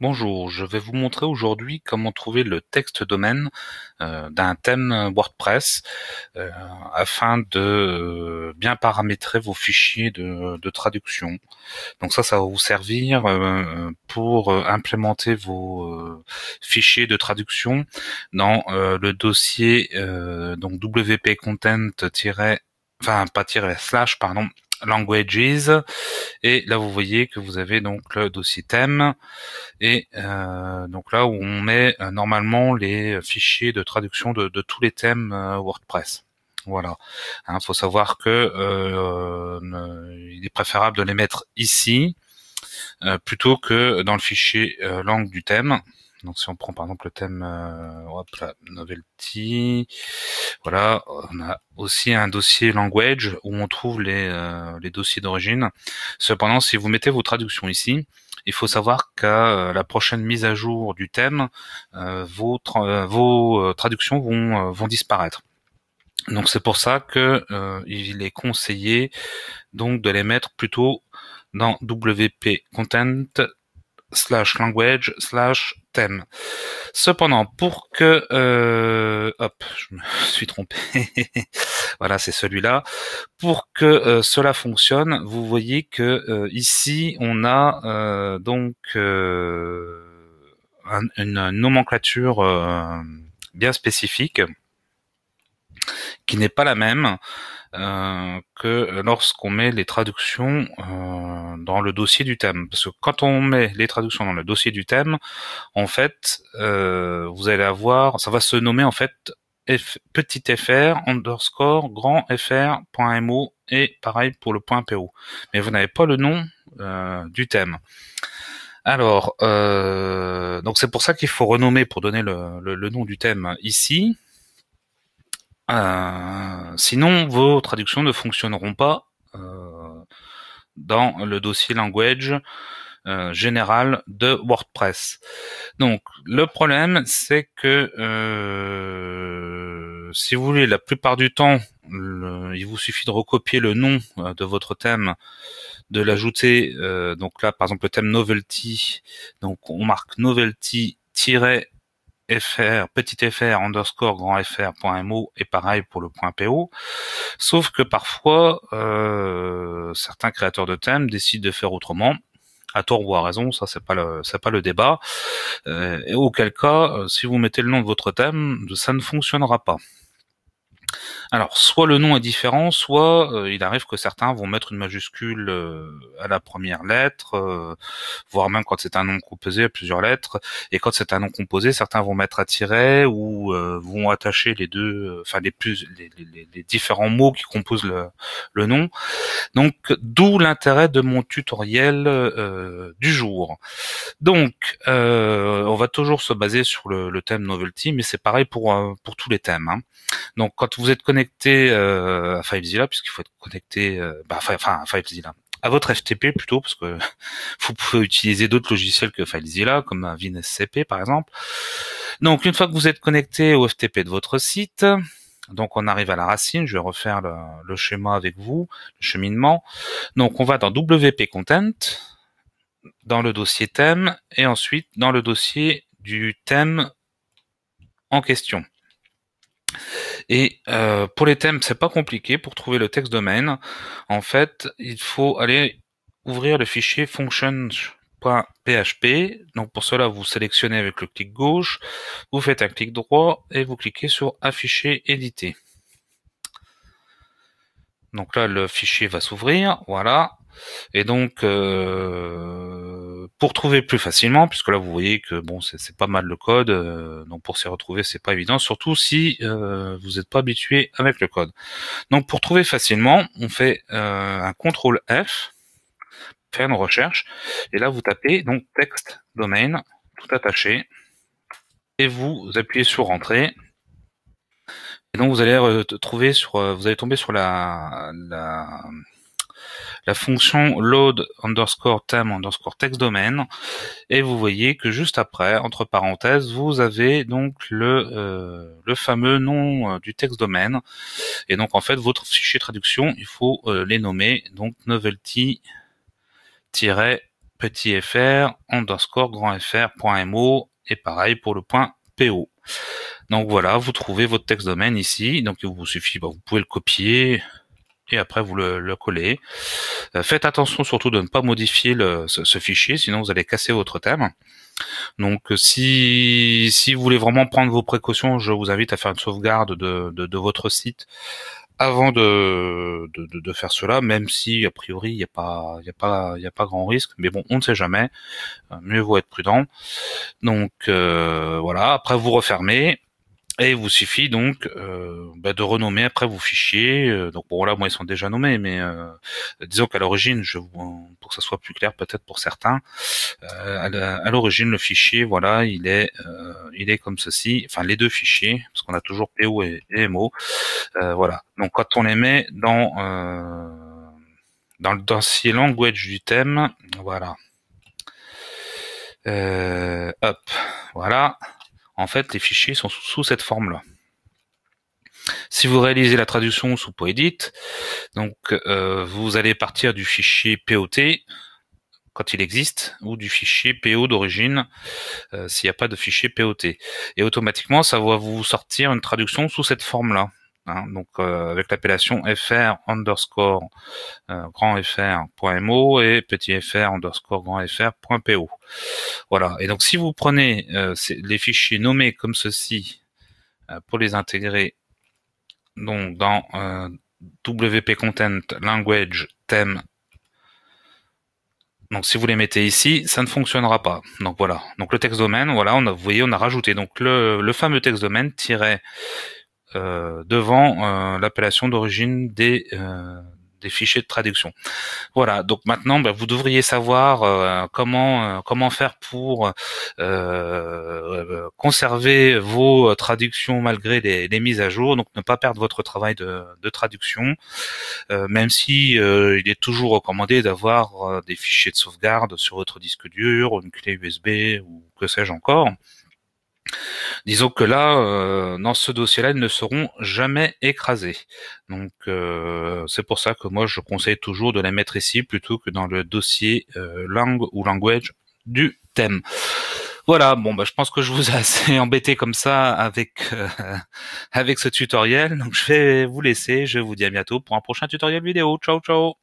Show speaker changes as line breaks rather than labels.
Bonjour, je vais vous montrer aujourd'hui comment trouver le texte domaine euh, d'un thème WordPress euh, afin de euh, bien paramétrer vos fichiers de, traduction. Donc ça, ça va vous servir pour implémenter vos fichiers de traduction dans le dossier donc WP Content- enfin pas slash pardon Languages. Et là, vous voyez que vous avez donc le dossier thème. Et euh, donc là où on met euh, normalement les fichiers de traduction de, tous les thèmes euh, WordPress. Voilà. Il hein, faut savoir que euh, il est préférable de les mettre ici plutôt que dans le fichier langue du thème donc si on prend par exemple le thème euh, novelty, voilà, on a aussi un dossier language où on trouve euh, les, dossiers d'origine. Cependant, si vous mettez vos traductions ici, il faut savoir qu'à euh, la prochaine mise à jour du thème, vos, traductions vont, disparaître. Donc c'est pour ça que il est conseillé donc de les mettre plutôt dans WP Content slash language slash Cependant, pour que... Euh, hop, je me suis trompé. voilà, c'est celui-là. Pour que euh, cela fonctionne, vous voyez que euh, ici, on a euh, donc une nomenclature bien spécifique qui n'est pas la même euh, que lorsqu'on met les traductions euh, dans le dossier du thème. Parce que quand on met les traductions dans le dossier du thème, en fait, euh, vous allez avoir, ça va se nommer en fait petit fr underscore grand fr.mo et pareil pour le point .po. Mais vous n'avez pas le nom du thème. Alors, donc c'est pour ça qu'il faut renommer pour donner le nom du thème ici. Euh, sinon, vos traductions ne fonctionneront pas euh, dans le dossier language euh, général de WordPress. Donc, le problème, c'est que si vous voulez, la plupart du temps, il vous suffit de recopier le nom de votre thème, de l'ajouter. donc là, par exemple, le thème novelty. Donc, on marque novelty fr, petit fr underscore grand fr point mo et pareil pour le point po. Sauf que parfois, euh, certains créateurs de thèmes décident de faire autrement. À tort ou à raison, ça c'est pas le c'est pas le débat. Euh, et auquel cas, euh, si vous mettez le nom de votre thème, ça ne fonctionnera pas. Alors, soit le nom est différent, soit euh, il arrive que certains vont mettre une majuscule euh, à la première lettre, euh, voire même quand c'est un nom composé à plusieurs lettres. Et quand c'est un nom composé, certains vont mettre à tiret ou vont attacher les deux, enfin les plus, les, différents mots qui composent le, nom. Donc, d'où l'intérêt de mon tutoriel du jour. Donc, on va toujours se baser sur le, le thème novelty, mais c'est pareil pour pour tous les thèmes. Hein. Donc, quand vous êtes connecté connecté euh, à FileZilla, puisqu'il faut être connecté euh, bah, enfin, à FileZilla, à votre FTP plutôt, parce que vous pouvez utiliser d'autres logiciels que FileZilla, comme un WinSCP par exemple. Donc une fois que vous êtes connecté au FTP de votre site, donc on arrive à la racine, je vais refaire le, le schéma avec vous, le cheminement. Donc on va dans WP Content, dans le dossier thème, et ensuite dans le dossier du thème en question. Et euh, pour les thèmes, c'est pas compliqué pour trouver le texte domaine. En fait, il faut aller ouvrir le fichier functions.php. Donc pour cela, vous sélectionnez avec le clic gauche, vous faites un clic droit et vous cliquez sur afficher éditer. Donc là, le fichier va s'ouvrir, voilà. Et donc, euh, pour trouver plus facilement, puisque là vous voyez que bon c'est pas mal le code, euh, donc pour s'y retrouver c'est pas évident, surtout si euh, vous n'êtes pas habitué avec le code. Donc pour trouver facilement, on fait euh, un contrôle F, faire une recherche, et là vous tapez donc texte domaine tout attaché, et vous appuyez sur entrée. Et donc vous allez trouver sur, vous allez tomber sur la la fonction load underscore thème underscore text domain. Et vous voyez que juste après, entre parenthèses, vous avez donc le, euh, le fameux nom euh, du texte domaine. Et donc en fait, votre fichier traduction, il faut euh, les nommer donc novelty petit fr underscore grand fr.mo et pareil pour le point PO. Donc voilà, vous trouvez votre texte domaine ici. Donc il vous suffit, bah, vous pouvez le copier, et après vous le, collez. Euh, faites attention surtout de ne pas modifier ce, fichier, sinon vous allez casser votre thème. Donc euh, si, si vous voulez vraiment prendre vos précautions, je vous invite à faire une sauvegarde de, de, votre site avant de, de, faire cela, même si a priori il n'y a pas a pas il a pas grand risque, mais bon on ne sait jamais, euh, mieux vaut être prudent. Donc voilà, après vous refermez, et il vous suffit donc euh, bah, de renommer après vos fichiers. Euh, donc bon là, moi ils sont déjà nommés, mais euh, disons qu'à l'origine, je pour que ça soit plus clair peut-être pour certains, à l'origine le fichier, voilà, il est il est comme ceci. Enfin les deux fichiers, parce qu'on a toujours PO et, et MO. voilà. Donc quand on les met dans dans le dossier language du thème, voilà. hop, voilà en fait, les fichiers sont sous, cette forme-là. Si vous réalisez la traduction sous Poedit, donc euh, vous allez partir du fichier POT quand il existe ou du fichier PO d'origine euh, s'il n'y a pas de fichier POT. Et automatiquement, ça va vous sortir une traduction sous cette forme-là. Hein. donc euh, avec l'appellation fr euh, underscore grand fr.mo et petit fr underscore grand fr.po. Voilà. Et donc si vous prenez euh, les fichiers nommés comme ceci pour les intégrer donc dans WP Content Language Theme donc si vous les mettez ici, ça ne fonctionnera pas. Donc voilà. Donc le texte domaine, voilà, on a, vous voyez, on a rajouté donc le, fameux texte domaine tiré euh, devant euh, l'appellation d'origine euh, des fichiers de traduction. Voilà, donc maintenant, ben, vous devriez savoir comment faire pour conserver vos traductions malgré les, mises à jour, donc ne pas perdre votre travail de, de traduction, même si il est toujours recommandé d'avoir des fichiers de sauvegarde sur votre disque dur, une clé USB ou que sais-je encore. Disons que là, euh, dans ce dossier-là, ils ne seront jamais écrasés. Donc euh, c'est pour ça que moi je conseille toujours de les mettre ici plutôt que dans le dossier euh, langue ou language du thème. Voilà, bon bah je pense que je vous ai assez embêté comme ça avec avec ce tutoriel. Donc je vais vous laisser, je vous dis à bientôt pour un prochain tutoriel vidéo. Ciao ciao.